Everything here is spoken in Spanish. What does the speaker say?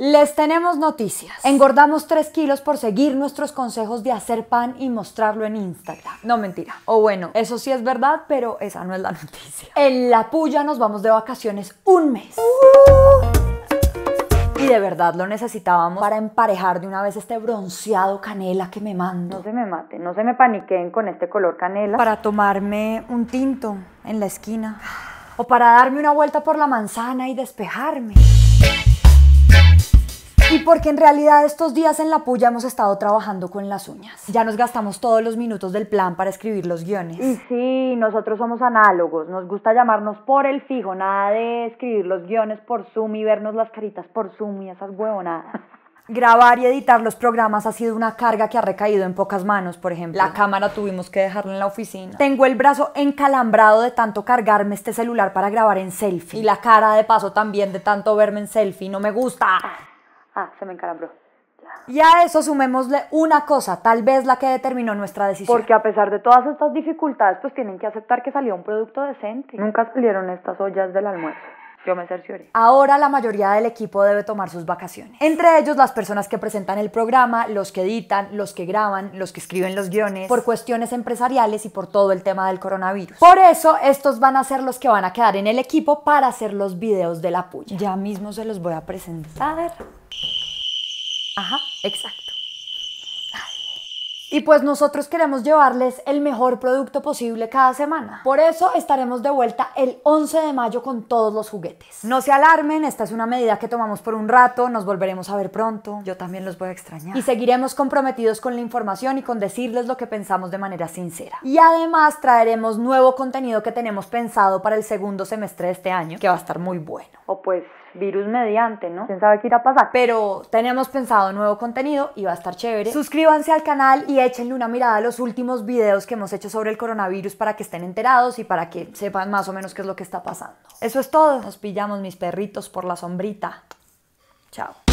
Les tenemos noticias. Engordamos 3 kilos por seguir nuestros consejos de hacer pan y mostrarlo en Instagram. No mentira. O bueno, eso sí es verdad, pero esa no es la noticia. En La Puya nos vamos de vacaciones un mes. Uh. y de verdad lo necesitábamos para emparejar de una vez este bronceado canela que me mando. No se me mate, no se me paniquen con este color canela. Para tomarme un tinto en la esquina. Ah. O para darme una vuelta por la manzana y despejarme. Y porque en realidad estos días en la puya hemos estado trabajando con las uñas. Ya nos gastamos todos los minutos del plan para escribir los guiones. Y sí, nosotros somos análogos. Nos gusta llamarnos por el fijo, nada de escribir los guiones por Zoom y vernos las caritas por Zoom y esas huevonadas. Grabar y editar los programas ha sido una carga que ha recaído en pocas manos, por ejemplo. La cámara tuvimos que dejarla en la oficina. Tengo el brazo encalambrado de tanto cargarme este celular para grabar en selfie. Y la cara de paso también de tanto verme en selfie. No me gusta. Ah, se me encarambró. Y a eso sumémosle una cosa, tal vez la que determinó nuestra decisión. Porque a pesar de todas estas dificultades, pues tienen que aceptar que salió un producto decente. Nunca salieron estas ollas del almuerzo. Yo me cercioré. Ahora la mayoría del equipo debe tomar sus vacaciones. Entre ellos las personas que presentan el programa, los que editan, los que graban, los que escriben los guiones, por cuestiones empresariales y por todo el tema del coronavirus. Por eso estos van a ser los que van a quedar en el equipo para hacer los videos de la puya. Ya mismo se los voy a presentar. Exacto. Y pues nosotros queremos llevarles el mejor producto posible cada semana. Por eso estaremos de vuelta el 11 de mayo con todos los juguetes. No se alarmen, esta es una medida que tomamos por un rato, nos volveremos a ver pronto. Yo también los voy a extrañar. Y seguiremos comprometidos con la información y con decirles lo que pensamos de manera sincera. Y además traeremos nuevo contenido que tenemos pensado para el segundo semestre de este año, que va a estar muy bueno. O pues virus mediante, ¿no? ¿Quién sabe qué irá a pasar? Pero tenemos pensado nuevo contenido y va a estar chévere. Suscríbanse al canal y échenle una mirada a los últimos videos que hemos hecho sobre el coronavirus para que estén enterados y para que sepan más o menos qué es lo que está pasando. Eso es todo. Nos pillamos mis perritos por la sombrita. Chao.